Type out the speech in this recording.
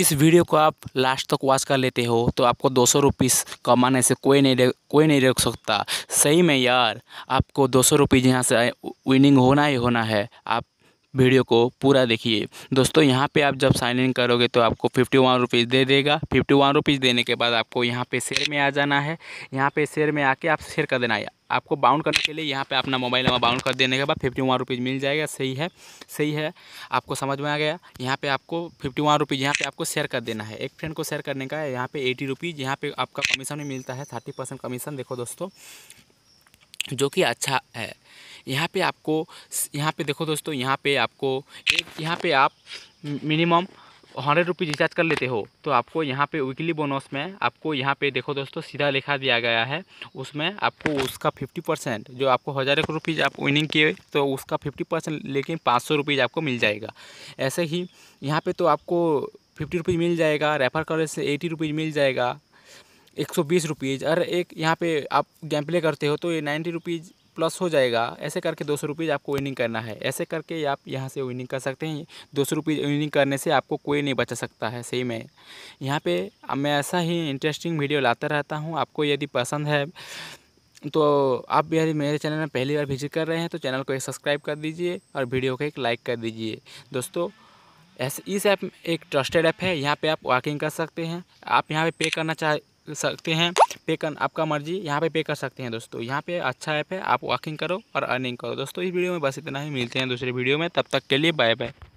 इस वीडियो को आप लास्ट तक वॉच कर लेते हो तो आपको दो सौ रुपीज़ कमाने से कोई नहीं कोई नहीं रोक सकता सही में यार आपको दो सौ रुपीज़ यहाँ से विनिंग होना ही होना है आप वीडियो को पूरा देखिए दोस्तों यहाँ पे आप जब साइन इन करोगे तो आपको फिफ्टी वन रुपीज़ दे देगा फिफ्टी वन रुपीज़ देने के बाद आपको यहाँ पे शेयर में आ जाना है यहाँ पे शेयर में आके आप शेयर कर देना आपको बाउंड करने के लिए यहाँ पे अपना मोबाइल नंबर बाउंड कर देने के बाद फिफ्टी वन रुपीज़ मिल जाएगा सही है सही है आपको समझ में आ गया यहाँ पे आपको फिफ्टी वन रुपीज़ यहाँ पर आपको शेयर कर देना है एक फ्रेंड को शेयर करने का है यहाँ पर एटी रुपीज़ यहाँ पर आपका कमीशन भी मिलता है थर्टी परसेंट कमीशन देखो दोस्तों जो कि अच्छा है यहाँ पर आपको यहाँ पे देखो दोस्तों यहाँ पर आपको एक यहाँ पर आप मिनिमम हंड्रेड रुपीज़ रिचार्ज कर लेते हो तो आपको यहाँ पे वीकली बोनस में आपको यहाँ पे देखो दोस्तों सीधा लिखा दिया गया है उसमें आपको उसका फिफ्टी परसेंट जो आपको हज़ार एक रुपीज़ आप विनिंग किए तो उसका फिफ्टी परसेंट लेकिन पाँच सौ रुपीज़ आपको मिल जाएगा ऐसे ही यहाँ पर तो आपको फिफ्टी रुपीज़ मिल जाएगा रेफर कर से एटी रुपीज़ मिल जाएगा एक सौ बीस रुपीज़ अरे एक यहाँ पे आप गेम प्ले करते हो तो ये नाइन्टी रुपीज़ प्लस हो जाएगा ऐसे करके दो सौ रुपीज़ आपको विनिंग करना है ऐसे करके आप यहाँ से विनिंग कर सकते हैं दो सौ रुपीज़ विनिंग करने से आपको कोई नहीं बचा सकता है सही में यहाँ पे मैं ऐसा ही इंटरेस्टिंग वीडियो लाता रहता हूँ आपको यदि पसंद है तो आप यदि मेरे चैनल में पहली बार विजिट कर रहे हैं तो चैनल को एक सब्सक्राइब कर दीजिए और वीडियो को एक लाइक कर दीजिए दोस्तों ऐसे इस ऐप एक ट्रस्टेड ऐप है यहाँ पर आप वॉकिंग कर सकते हैं आप यहाँ पर पे करना चाह सकते हैं पे कर आपका मर्जी यहाँ पे पे कर सकते हैं दोस्तों यहाँ पे अच्छा ऐप है आप वॉकिंग करो और अर्निंग करो दोस्तों इस वीडियो में बस इतना ही मिलते हैं दूसरे वीडियो में तब तक के लिए बाय बाय